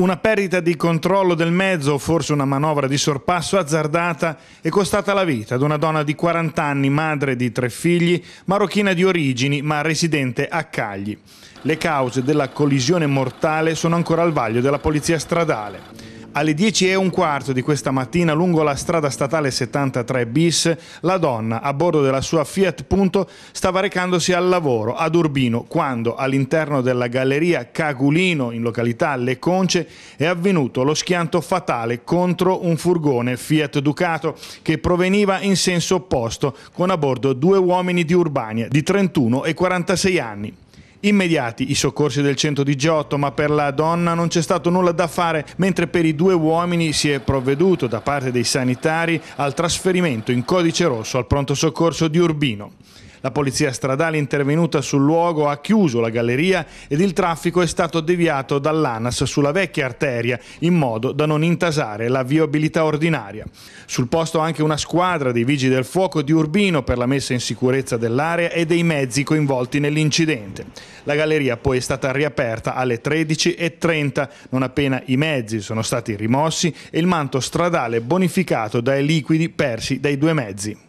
Una perdita di controllo del mezzo, o forse una manovra di sorpasso azzardata, è costata la vita ad una donna di 40 anni, madre di tre figli, marocchina di origini ma residente a Cagli. Le cause della collisione mortale sono ancora al vaglio della polizia stradale. Alle 10 e un quarto di questa mattina, lungo la strada statale 73 bis, la donna, a bordo della sua Fiat Punto, stava recandosi al lavoro ad Urbino, quando all'interno della galleria Cagulino, in località Le Conce, è avvenuto lo schianto fatale contro un furgone Fiat Ducato che proveniva in senso opposto, con a bordo due uomini di Urbania di 31 e 46 anni. Immediati i soccorsi del 118, ma per la donna non c'è stato nulla da fare, mentre per i due uomini si è provveduto da parte dei sanitari al trasferimento in codice rosso al pronto soccorso di Urbino. La polizia stradale intervenuta sul luogo ha chiuso la galleria ed il traffico è stato deviato dall'ANAS sulla vecchia arteria in modo da non intasare la viabilità ordinaria. Sul posto anche una squadra dei vigili del fuoco di Urbino per la messa in sicurezza dell'area e dei mezzi coinvolti nell'incidente. La galleria poi è stata riaperta alle 13.30 non appena i mezzi sono stati rimossi e il manto stradale bonificato dai liquidi persi dai due mezzi.